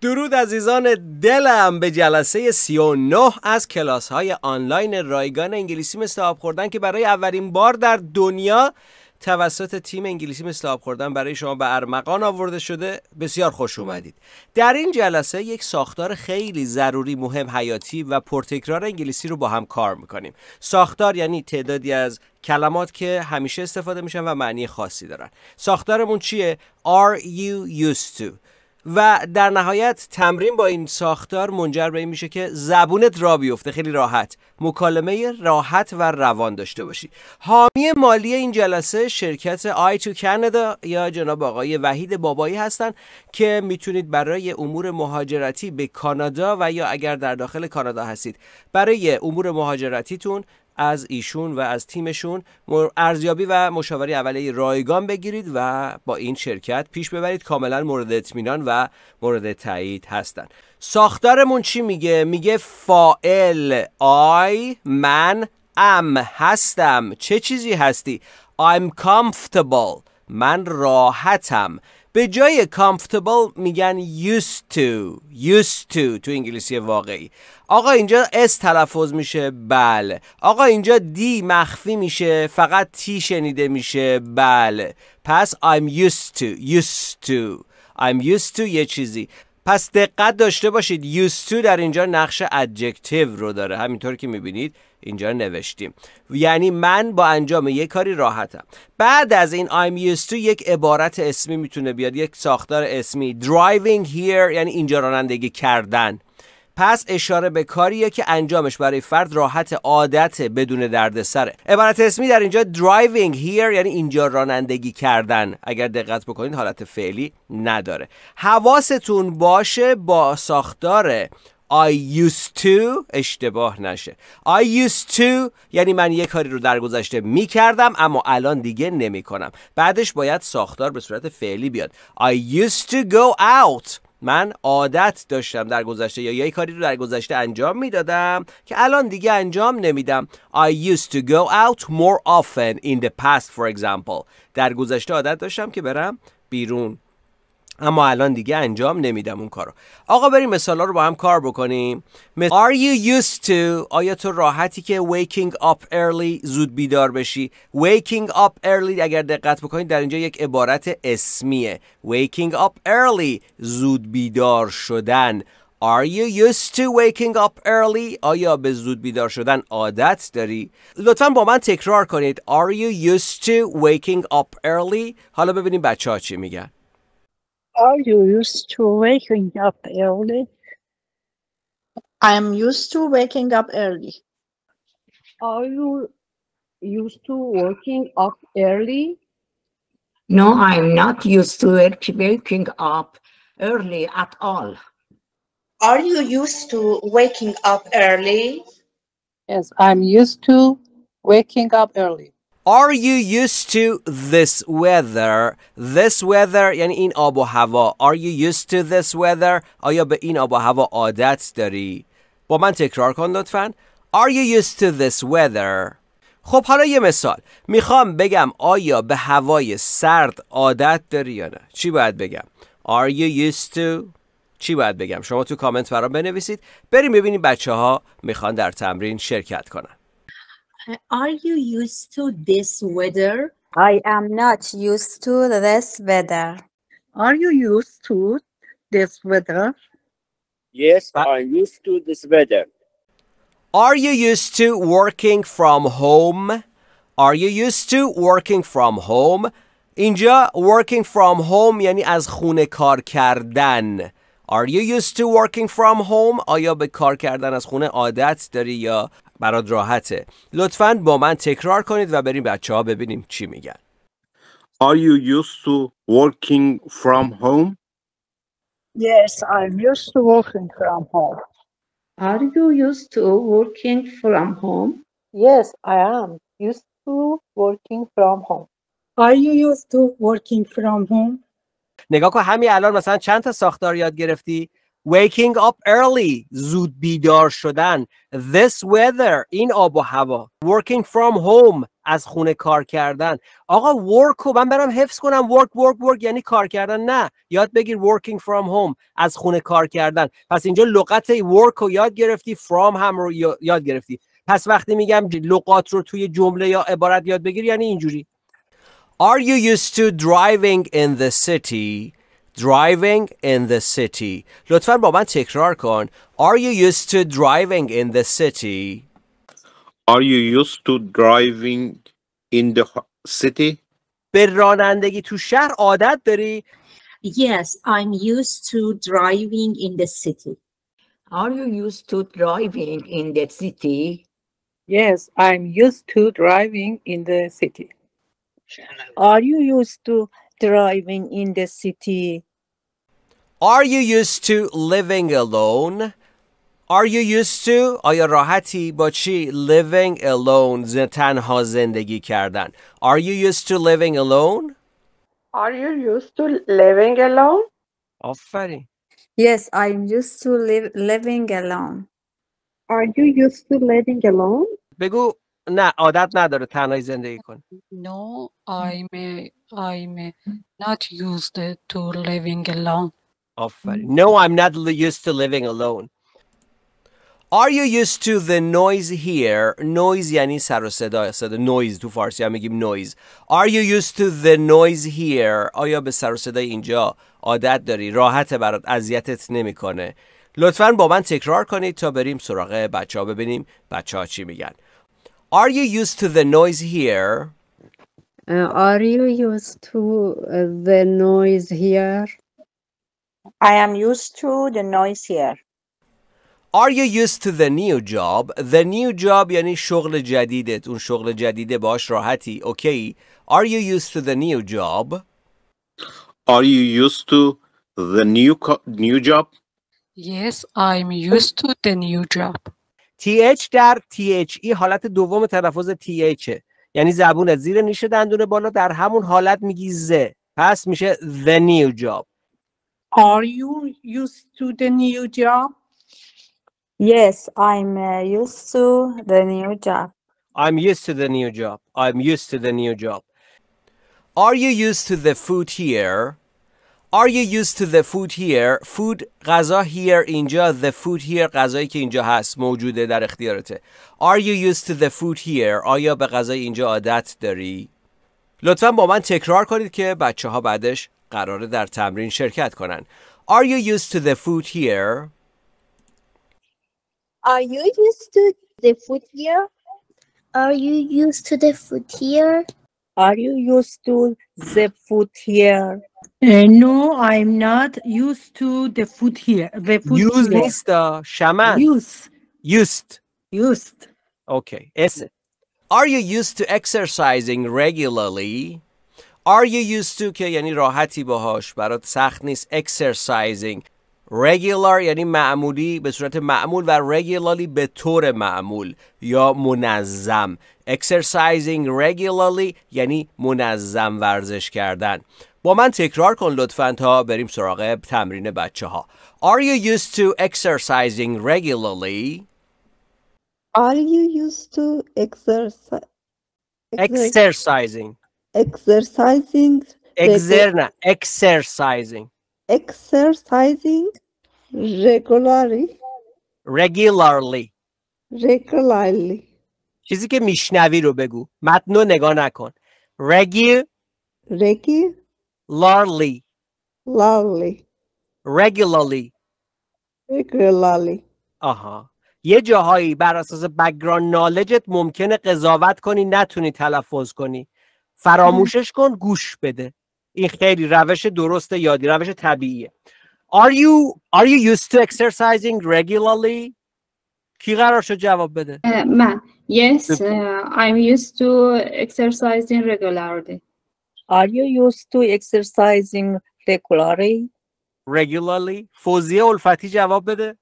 درود عزیزان دلم به جلسه 39 از کلاس های آنلاین رایگان انگلیسی مثل خوردن که برای اولین بار در دنیا توسط تیم انگلیسی مثل خوردن برای شما به ارمغان آورده شده بسیار خوش اومدید در این جلسه یک ساختار خیلی ضروری مهم حیاتی و پرتکرار انگلیسی رو با هم کار میکنیم ساختار یعنی تعدادی از کلمات که همیشه استفاده میشن و معنی خاصی دارن ساختارمون چیه are you used to و در نهایت تمرین با این ساختار منجر به این میشه که زبونت را بیفته خیلی راحت مکالمه راحت و روان داشته باشی حامی مالی این جلسه شرکت آی تو کانادا یا جناب آقای وحید بابایی هستن که میتونید برای امور مهاجرتی به کانادا و یا اگر در داخل کانادا هستید برای امور مهاجرتیتون از ایشون و از تیمشون ارزیابی و مشاوری اولیه رایگان بگیرید و با این شرکت پیش ببرید کاملا مورد اطمینان و مورد تایید هستند ساختارمون چی میگه میگه فائل آی من ام هستم چه چیزی هستی I'm comfortable من راحتم به جای comfortable میگن used to used to تو انگلیسی واقعی آقا اینجا S تلفظ میشه بله. آقا اینجا دی مخفی میشه فقط تی شنیده میشه بله. پس I'm used to used to I'm used to یه چیزی پس دقت داشته باشید used to در اینجا نقش adjective رو داره همینطور که میبینید اینجا نوشتیم یعنی من با انجام یک کاری راحتم بعد از این I'm used to یک عبارت اسمی میتونه بیاد یک ساختار اسمی driving here یعنی اینجا رانندگی کردن پس اشاره به کاریه که انجامش برای فرد راحت عادت بدون دردسره عبارت اسمی در اینجا driving here یعنی اینجا رانندگی کردن اگر دقت بکنید حالت فعلی نداره حواستون باشه با ساختار I used to اشتباه نشه I used to یعنی من یه کاری رو در گذشته می کردم اما الان دیگه نمی کنم بعدش باید ساختار به صورت فعلی بیاد I used to go out من عادت داشتم در گذشته یا یه کاری رو در گذشته انجام میدادم که الان دیگه انجام نمیدم I used to go out more often in the past for example در گذشته عادت داشتم که برم بیرون اما الان دیگه انجام نمیدم اون کارو آقا بریم مثالا رو با هم کار بکنیم Are you used to آیا تو راحتی که waking up early زود بیدار بشی waking up early اگر دقت بکنید در اینجا یک عبارت اسمیه waking up early زود بیدار شدن Are you used to waking up early? آیا به زود بیدار شدن عادت داری؟ لطفا با من تکرار کنید Are you used to waking up early? حالا ببینیم بچه ها چی میگن Are you used to waking up early? I'm used to waking up early. Are you used to waking up early? No, I'm not used to waking up early at all. Are you used to waking up early? Yes, I'm used to waking up early. Are you used to this weather? This weather یعنی این آب و هوا. Are you used to this weather? آیا به این آب و هوا عادت داری؟ با من تکرار کن لطفا. Are you used to this weather? خب حالا یه مثال. میخوام بگم آیا به هوای سرد عادت داری یا نه؟ چی باید بگم؟ Are you used to? چی باید بگم؟ شما تو کامنت برام بنویسید. بریم ببینیم بچه ها میخوان در تمرین شرکت کنن. Are you used to this weather? I am not used to this weather. Are you used to this weather? Yes, I'm used to this weather. Are you used to working from home? Are you used to working from home? اینجا working from home یعنی از خونه کار کردن. Are you used to working from home? آیا به کار کردن از خونه عادت داری یا برات راحته لطفا با من تکرار کنید و بریم بچه ها ببینیم چی میگن Are you used to working from home? Yes, I'm used to working from home. Are you used to working from home? Yes, I am used to working from home. Are you used to working from home? نگاه کن همین الان مثلا چند تا ساختار یاد گرفتی waking up early زود بیدار شدن this weather این آب و هوا working from home از خونه کار کردن آقا work رو من برم حفظ کنم work work work یعنی کار کردن نه یاد بگیر working from home از خونه کار کردن پس اینجا لغت work رو یاد گرفتی from هم رو یاد گرفتی پس وقتی میگم لغات رو توی جمله یا عبارت یاد بگیر یعنی اینجوری Are you used to driving in the city driving in the city لطفا با من تکرار کن Are you used to driving in the city? Are you used to driving in the city? به رانندگی تو شهر عادت داری؟ Yes, I'm used to driving in the city. Are you used to driving in the city? Yes, I'm used to driving in the city. Are you used to driving in the city? Are you used to living alone? Are you used to آیا راحتی با چی living alone تنها زندگی کردن Are you used to living alone? Are you used to living alone? آفرین Yes, I'm used to live, living alone. Are you used to living alone? بگو نه عادت نداره تنهایی زندگی کنه No, I'm I'm not used to living alone. Aferin. Mm-hmm. No, I'm not used to living alone. Are you used to the noise here? Noise یعنی سر و صدا صدا noise تو فارسی هم میگیم noise. Are you used to the noise here? آیا به سر و صدای اینجا عادت داری؟ راحت برات اذیتت نمیکنه. لطفا با من تکرار کنید تا بریم سراغ بچه ها ببینیم بچه ها چی میگن. Are you used to the noise here? Uh, are you used to uh, the noise here? I am used to the noise here. Are you used to the new job? The new job یعنی شغل جدیدت اون شغل جدیده باش راحتی اوکی Are you used to the new job? Are you used to the new new job? Yes, I'm used to the new job. TH در THE حالت دوم تلفظ TH یعنی زبون زیر نیشه دندون بالا در همون حالت میگی ز پس میشه the new job Are you used to the new job? Yes, I'm uh, used to the new job. I'm used to the new job. I'm used to the new job. Are you used to the food here? Are you used to the food here? Food غذا here اینجا the food here غذایی که اینجا هست موجوده در اختیارته. Are you used to the food here? آیا به غذای اینجا عادت داری؟ لطفا با من تکرار کنید که بچه ها بعدش قراره در تمرین شرکت کنن Are you used to the food here? Are you used to the food here? Are you used to the food here? Are you used to the food here? Uh, no, I'm not used to the food here. The food used here. Mr. Shaman. Used. Used. Used. Okay. Yes. Are you used to exercising regularly? Are you used to که یعنی راحتی باهاش برات سخت نیست exercising regular یعنی معمولی به صورت معمول و regularly به طور معمول یا منظم exercising regularly یعنی منظم ورزش کردن با من تکرار کن لطفا تا بریم سراغ تمرین بچه ها Are you used to exercising regularly? Are you used to exercise exercising exercising exerna exercising exercising regularly regularly regularly چیزی که میشنوی رو بگو متن رو نگاه نکن رگی رگی لارلی لارلی regularly regularly آها یه جاهایی بر اساس بگران نالجت ممکنه قضاوت کنی نتونی تلفظ کنی فراموشش کن گوش بده این خیلی روش درست یادی روش طبیعیه Are you, are you used to exercising regularly? کی قرار شد جواب بده؟ من Yes, I'm used to exercising regularly. Are you used to exercising regularly? Regularly. فوزیه الفتی جواب بده.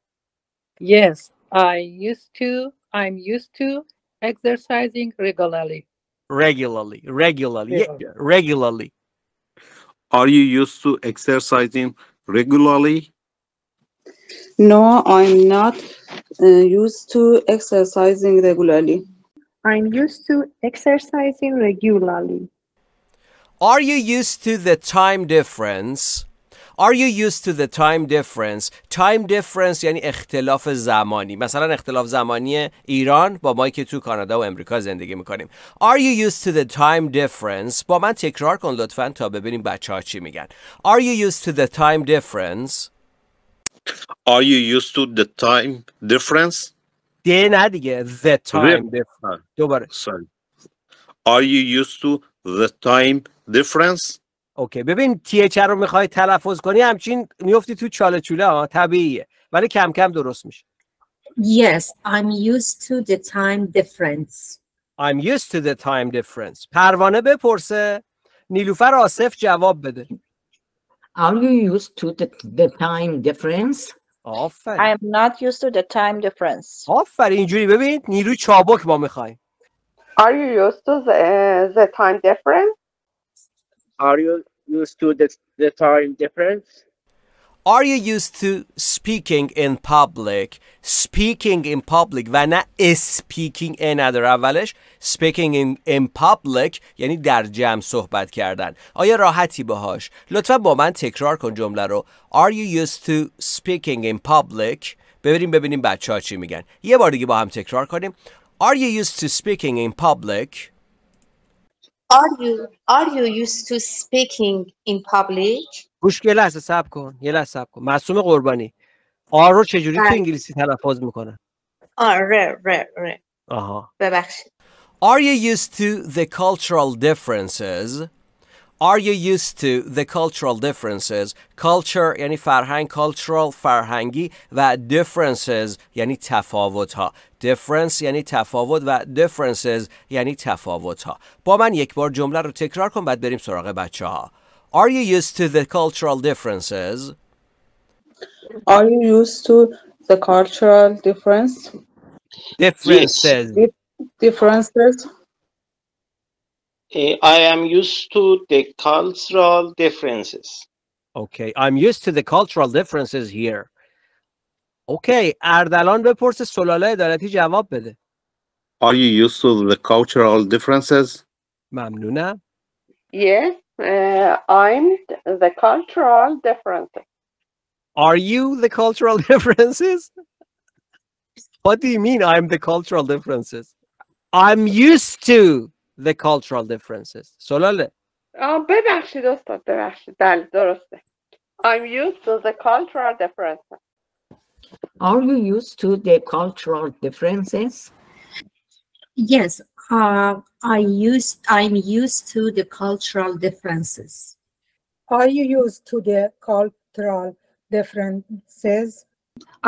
Yes, I used to. I'm used to exercising regularly. regularly regularly yeah. Yeah, regularly are you used to exercising regularly no i'm not uh, used to exercising regularly i'm used to exercising regularly are you used to the time difference are you used to the time difference? Time difference یعنی اختلاف زمانی. مثلا اختلاف زمانی ایران با ما که تو کانادا و امریکا زندگی میکنیم. Are you used to the time difference؟ با من تکرار کن لطفا تا ببینیم بچه ها چی میگن. Are you used to the time difference؟ Are you used to the time difference? ده نه دیگه the time difference. دوباره. Sorry. Are you used to the time difference? اوکی ببین تی رو میخوای تلفظ کنی همچین میفتی تو چاله چوله ها طبیعیه ولی کم کم درست میشه Yes, I'm used to the time difference. I'm used to the time difference. پروانه بپرسه نیلوفر آصف جواب بده. Are you used to the, the time difference? آفر. I'm not used to the time difference. آفر اینجوری ببین نیرو چابک ما میخوای؟ Are you used to the, the time difference? Are you used to the, the time difference? Are you used to speaking in public? Speaking in public و نه speaking in در اولش speaking in, in public یعنی در جمع صحبت کردن آیا راحتی باهاش؟ لطفا با من تکرار کن جمله رو Are you used to speaking in public؟ ببینیم ببینیم بچه ها چی میگن یه بار دیگه با هم تکرار کنیم Are you used to speaking in public؟ are you are you used to speaking in public? گوش یه لحظه صبر کن یه لحظه صبر کن معصوم قربانی آر رو چجوری تو انگلیسی تلفظ میکنن آره ره ره آها ببخشید Are you used to the cultural differences are you used to the cultural differences culture یعنی فرهنگ cultural فرهنگی و differences یعنی تفاوت ها difference یعنی تفاوت و differences یعنی تفاوت ها با من یک بار جمله رو تکرار کن بعد بریم سراغ بچه ها Are you used to the cultural differences? Are you used to the cultural difference? Differences. Yes. Di differences. Eh, I am used to the cultural differences. Okay, I'm used to the cultural differences here. Okay, اردلان بپرس سلاله عدالتی جواب بده. Are you used to the cultural differences? Mamnuna, Yes, uh, I'm the cultural differences. Are you the cultural differences? what do you mean I'm the cultural differences? I'm used to the cultural differences سلاله آه ببخشید استاد ببخشید بله درسته I'm used to the cultural differences Are you used to the cultural differences? Yes, uh, I used, I'm used to the cultural differences. Are you used to the cultural differences?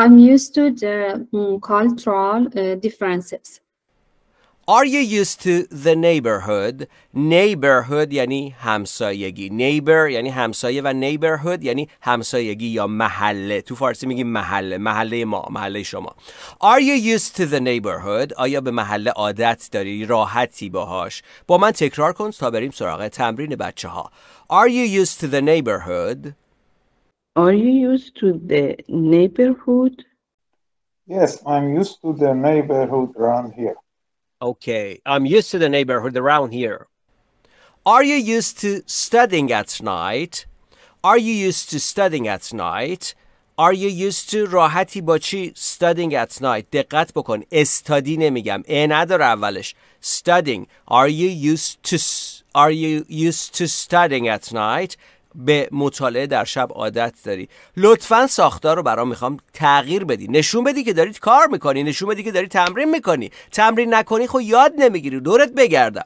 I'm used to the um, cultural uh, differences. Are you used to the neighborhood? Neighborhood یعنی همسایگی. Neighbor یعنی همسایه و neighborhood یعنی همسایگی یا محله. تو فارسی میگی محله. محله ما. محله شما. Are you used to the neighborhood? آیا به محله عادت داری؟ راحتی باهاش؟ با من تکرار کن تا بریم سراغ تمرین بچه ها. Are you used to the neighborhood? Are you used to the neighborhood? Yes, I'm used to the neighborhood around here. Okay, I'm used to the neighborhood around here. Are you used to studying at night? Are you used to studying at night? Are you used to راحتی با چی studying at night دقت بکن استادی نمیگم ا نداره اولش studying are you used to are you used to studying at night به مطالعه در شب عادت داری لطفا ساختار رو برام میخوام تغییر بدی نشون بدی که دارید کار میکنی نشون بدی که داری تمرین میکنی تمرین نکنی خب یاد نمیگیری دورت بگردم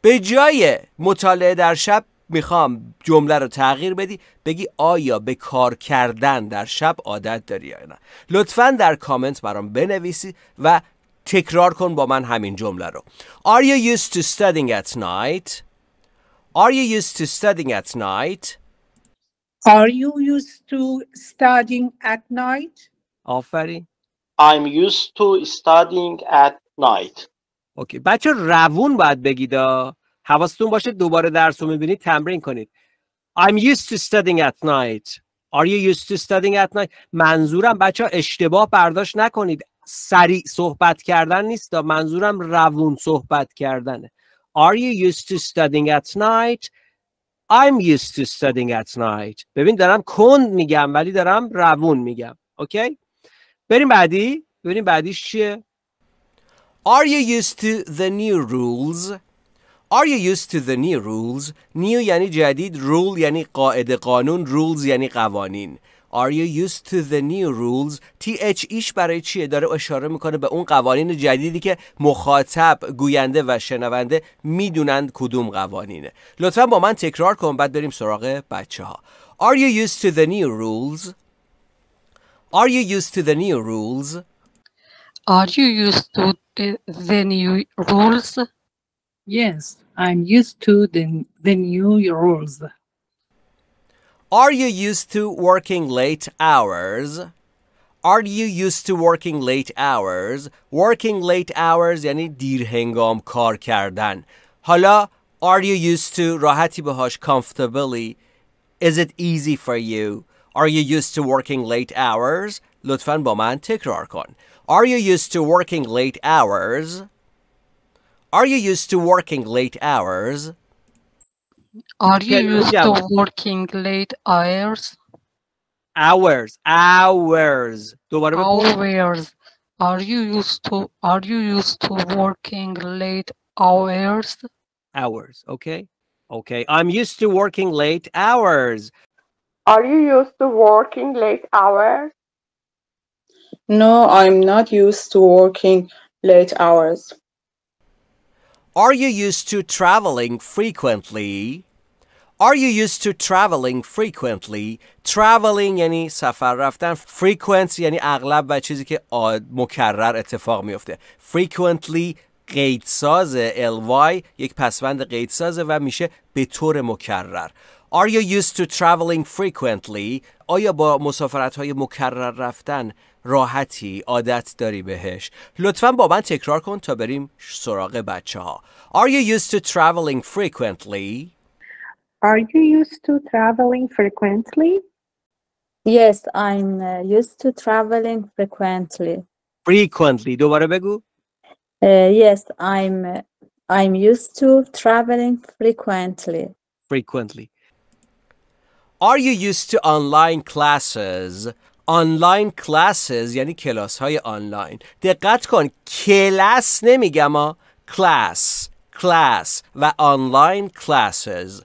به جای مطالعه در شب میخوام جمله رو تغییر بدی بگی آیا به کار کردن در شب عادت داری یا نه لطفا در کامنت برام بنویسی و تکرار کن با من همین جمله رو Are you used to studying at night? Are you used to studying at night? Are you used to studying at night? آفرین I'm used to studying at night. Okay، بچه روون باید بگید حواستون باشه دوباره درس رو میبینید تمرین کنید I'm used to studying at night Are you used to studying at night منظورم بچه اشتباه برداشت نکنید سریع صحبت کردن نیست منظورم روون صحبت کردنه Are you used to studying at night I'm used to studying at night ببین دارم کند میگم ولی دارم روون میگم اوکی بریم بعدی ببینیم بعدیش چیه Are you used to the new rules? Are you used to the new rules? New یعنی جدید, rule یعنی قاعده قانون, rules یعنی قوانین. Are you used to the new rules? TH ایش برای چیه داره اشاره میکنه به اون قوانین جدیدی که مخاطب گوینده و شنونده میدونند کدوم قوانینه لطفا با من تکرار کن بعد بریم سراغ بچه ها Are you used to the new rules? Are you used to the new rules? Are you used to the, new rules? Yes, I'm used to the, the new rules. Are you used to working late hours? Are you used to working late hours? Working late hours یعنی دیر هنگام کار کردن. حالا are you used to راحتی bahash comfortably Is it easy for you? Are you used to working late hours? لطفا با من تکرار کن. Are you used to working late hours? Are you used to working late hours? Are you used yeah. to working late hours? Hours, hours. hours. Are you used to Are you used to working late hours? Hours. Okay. Okay. I'm used to working late hours. Are you used to working late hours? No, I'm not used to working late hours. Are you used to traveling frequently? Are you used to traveling frequently? Traveling یعنی سفر رفتن frequent یعنی اغلب و چیزی که مکرر اتفاق میفته frequently قیدساز ly یک پسوند قیدسازه و میشه به طور مکرر Are you used to traveling frequently? آیا با مسافرت های مکرر رفتن راحتی عادت داری بهش؟ لطفا با من تکرار کن تا بریم سراغ بچه ها. Are you used to traveling frequently? Are you used to traveling frequently? Yes, I'm uh, used to traveling frequently. Frequently. دوباره بگو. Uh, yes, I'm uh, I'm used to traveling frequently. Frequently. Are you used to online classes? آنلاین classes یعنی کلاس های آنلاین دقت کن کلاس نمیگم ها کلاس کلاس و آنلاین classes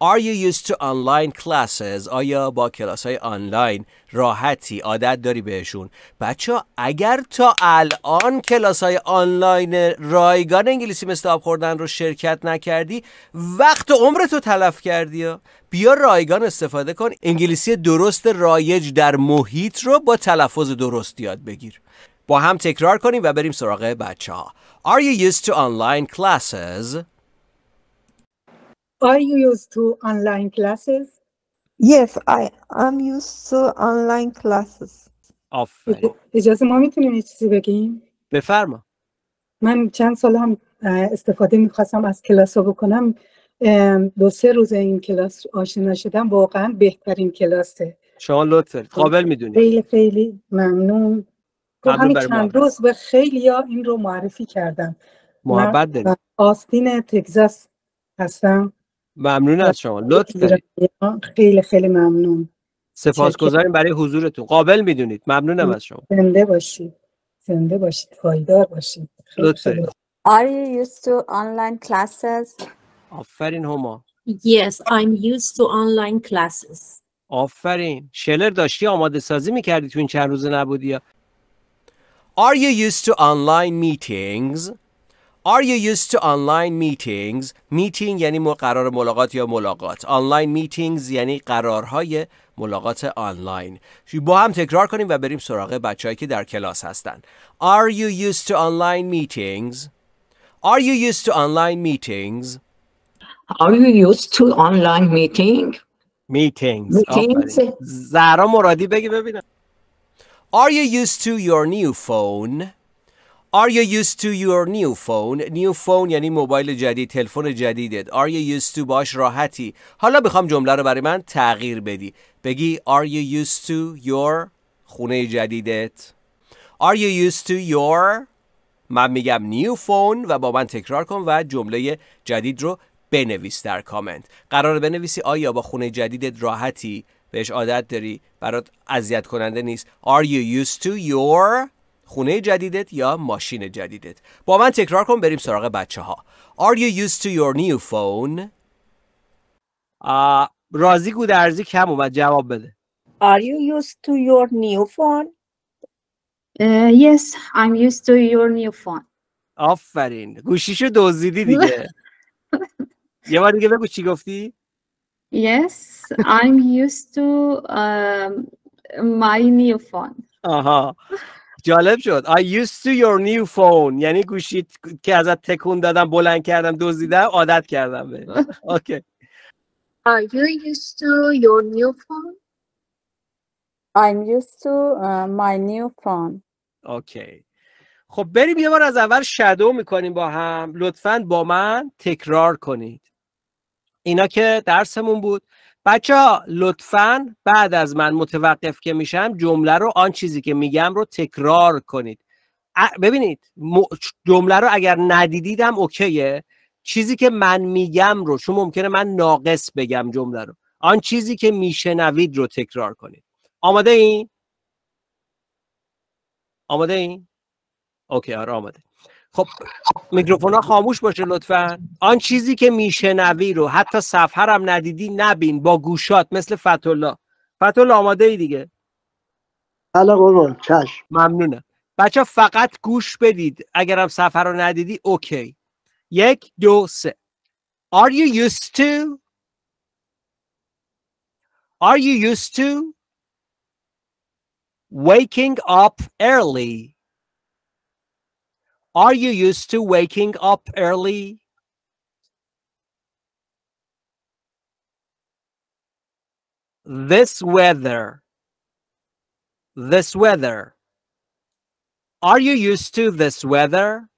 Are you used to online classes? آیا با کلاس های آنلاین راحتی عادت داری بهشون؟ بچه ها اگر تا الان کلاس های آنلاین رایگان انگلیسی مثل آب خوردن رو شرکت نکردی وقت عمرت رو تلف کردی ها؟ بیا رایگان استفاده کن انگلیسی درست رایج در محیط رو با تلفظ درست یاد بگیر با هم تکرار کنیم و بریم سراغ بچه ها Are you used to online classes? Are you used to online classes? Yes, I am used to online classes. آفرین اجازه ما میتونیم یه چیزی بگیم بفرما من چند سال هم استفاده میخواستم از کلاس ها بکنم دو سه روز این کلاس آشنا شدم واقعا بهترین کلاسه شما لطفه. قابل میدونید خیلی خیلی ممنون ممنون همین چند روز به خیلی ها این رو معرفی کردم محبت داریم. آستین تگزاس هستم ممنون از شما لطف خیلی خیلی ممنون سپاسگزاریم برای حضورتون قابل میدونید ممنونم از شما زنده باشید زنده باشید پایدار باشید لطف Are you used to online classes? آفرین هما Yes, I'm used to online classes. آفرین شلر داشتی آماده سازی میکردی تو این چند روز نبودی Are you used to online meetings? Are you used to online meetings? Meeting یعنی قرار ملاقات یا ملاقات. Online meetings یعنی قرارهای ملاقات آنلاین. با هم تکرار کنیم و بریم سراغ بچههایی که در کلاس هستن. Are you used to online meetings? Are you used to online meetings? Are you used to online meeting? Meetings. meetings. زهرا مرادی بگی ببینم. Are you used to your new phone? Are you used to your new phone? New phone یعنی موبایل جدید، تلفن جدیدت. Are you used to باش راحتی. حالا بخوام جمله رو برای من تغییر بدی. بگی Are you used to your خونه جدیدت؟ Are you used to your من میگم New phone و با من تکرار کن و جمله جدید رو بنویس در کامنت قرار بنویسی آیا با خونه جدیدت راحتی بهش عادت داری برات اذیت کننده نیست Are you used to your خونه جدیدت یا ماشین جدیدت با من تکرار کن بریم سراغ بچه ها Are you used to your new phone? رازی گودرزی کم اومد جواب بده Are you used to your new phone? Uh, yes, I'm used to your new phone. آفرین گوشیشو دوزیدی دیگه یه بار دیگه بگو چی گفتی Yes, I'm used to uh, my new phone. آها جالب شد I used to your new phone یعنی گوشی که ازت تکون دادم بلند کردم دزدیدم عادت کردم به اوکی Are you used to your new phone? I'm used to uh, my new phone. اوکی خب بریم یه بار از اول شدو میکنیم با هم لطفاً با من تکرار کنید اینا که درسمون بود بچه ها لطفا بعد از من متوقف که میشم جمله رو آن چیزی که میگم رو تکرار کنید ببینید جمله رو اگر ندیدیدم اوکیه چیزی که من میگم رو چون ممکنه من ناقص بگم جمله رو آن چیزی که میشنوید رو تکرار کنید آماده این؟ آماده این؟ اوکی آره آماده خب میکروفون ها خاموش باشه لطفا آن چیزی که میشنوی رو حتی صفحه هم ندیدی نبین با گوشات مثل فتولا فتولا آماده ای دیگه حالا بله قربان چشم ممنونم بچه فقط گوش بدید اگرم صفحه رو ندیدی اوکی یک دو سه Are you used to? Are you used to? Waking up early Are you used to waking up early? This weather. This weather. Are you used to this weather?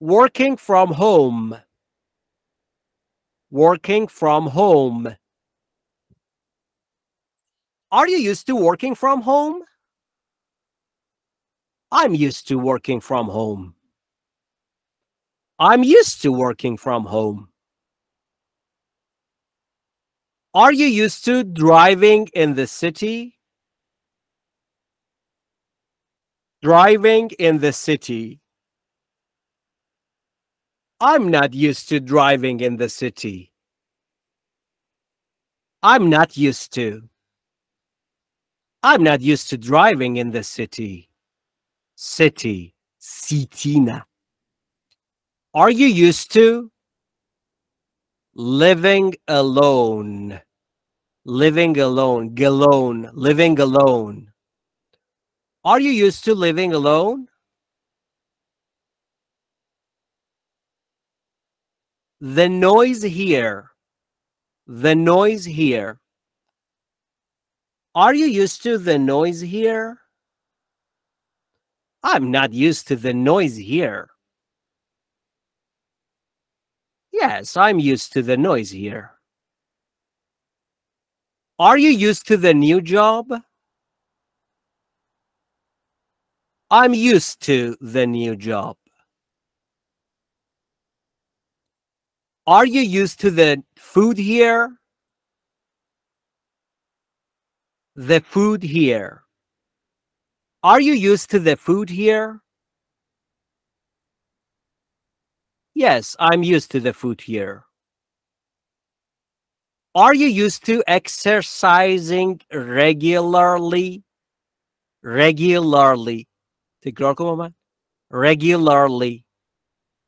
Working from home. Working from home. Are you used to working from home? I'm used to working from home. I'm used to working from home. Are you used to driving in the city? Driving in the city. I'm not used to driving in the city. I'm not used to. I'm not used to driving in the city city, sitina. Are you used to living alone? Living alone, galone, living alone. Are you used to living alone? The noise here, the noise here. Are you used to the noise here? I'm not used to the noise here. Yes, I'm used to the noise here. Are you used to the new job? I'm used to the new job. Are you used to the food here? The food here. Are you used to the food here? Yes, I'm used to the food here. Are you used to exercising regularly? Regularly. Tekrar Regularly.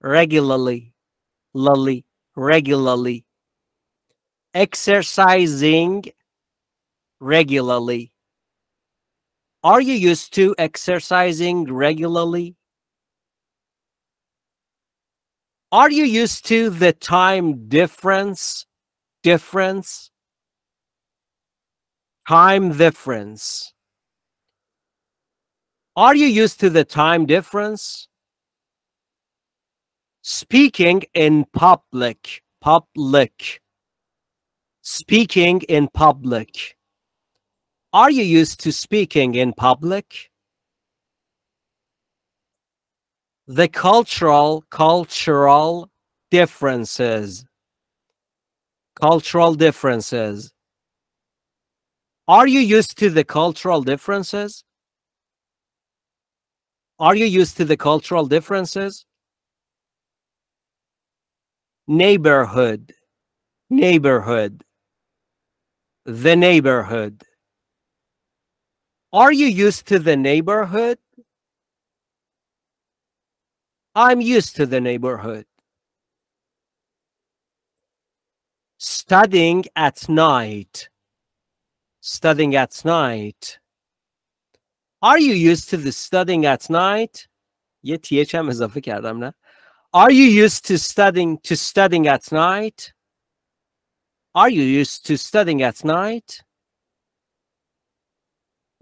Regularly. Lally. Regularly. Exercising regularly. Are you used to exercising regularly? Are you used to the time difference? Difference? Time difference. Are you used to the time difference? Speaking in public. Public. Speaking in public. Are you used to speaking in public? The cultural cultural differences. Cultural differences. Are you used to the cultural differences? Are you used to the cultural differences? Neighborhood. Neighborhood. The neighborhood. Are you used to the neighborhood? I'm used to the neighborhood. Studying at night. Studying at night. Are you used to the studying at night? یه THM is اضافه کردم Are you used to studying to studying at night? Are you used to studying at night?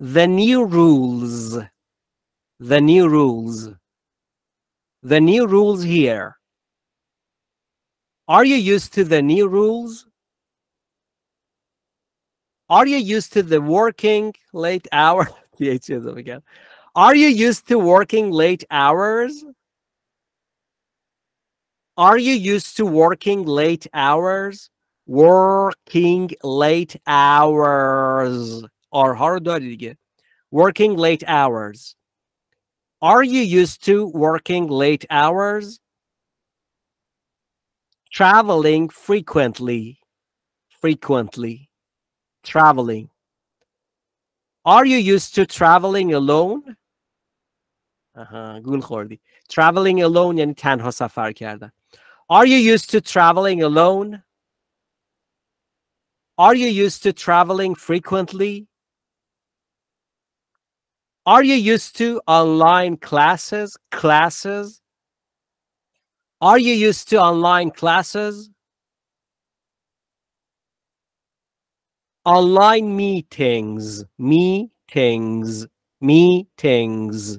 the new rules the new rules the new rules here are you used to the new rules are you used to the working late hour phs again are you used to working late hours are you used to working late hours working late hours آرها رو داری دیگه working late hours Are you used to working late hours? Traveling frequently. Frequently. Traveling. Are you used to traveling alone? Aha, گول خوردی. Traveling alone یعنی تنها سفر کردن. Are you used to traveling alone? Are you used to traveling frequently? Are you used to online classes? Classes? Are you used to online classes? Online meetings, meetings, meetings,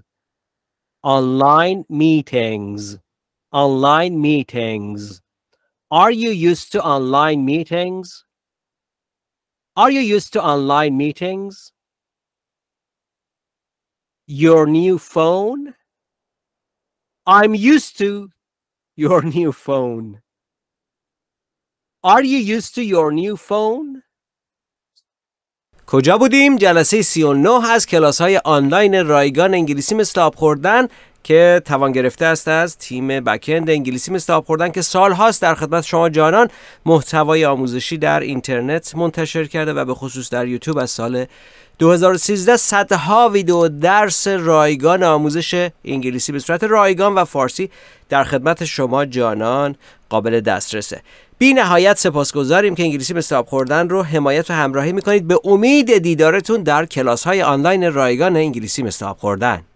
online meetings, online meetings. Are you used to online meetings? Are you used to online meetings? your new phone. I'm used to your new phone. Are you used to your new phone? کجا بودیم؟ جلسه 39 از کلاس های آنلاین رایگان انگلیسی مثل آب خوردن که توان گرفته است از تیم بکند انگلیسی مثل خوردن که هاست در خدمت شما جانان محتوای آموزشی در اینترنت منتشر کرده و به خصوص در یوتیوب از سال 2013 صدها ویدیو درس رایگان آموزش انگلیسی به صورت رایگان و فارسی در خدمت شما جانان قابل دسترسه بی نهایت سپاسگزاریم که انگلیسی به ساب خوردن رو حمایت و همراهی میکنید به امید دیدارتون در کلاس های آنلاین رایگان انگلیسی به خوردن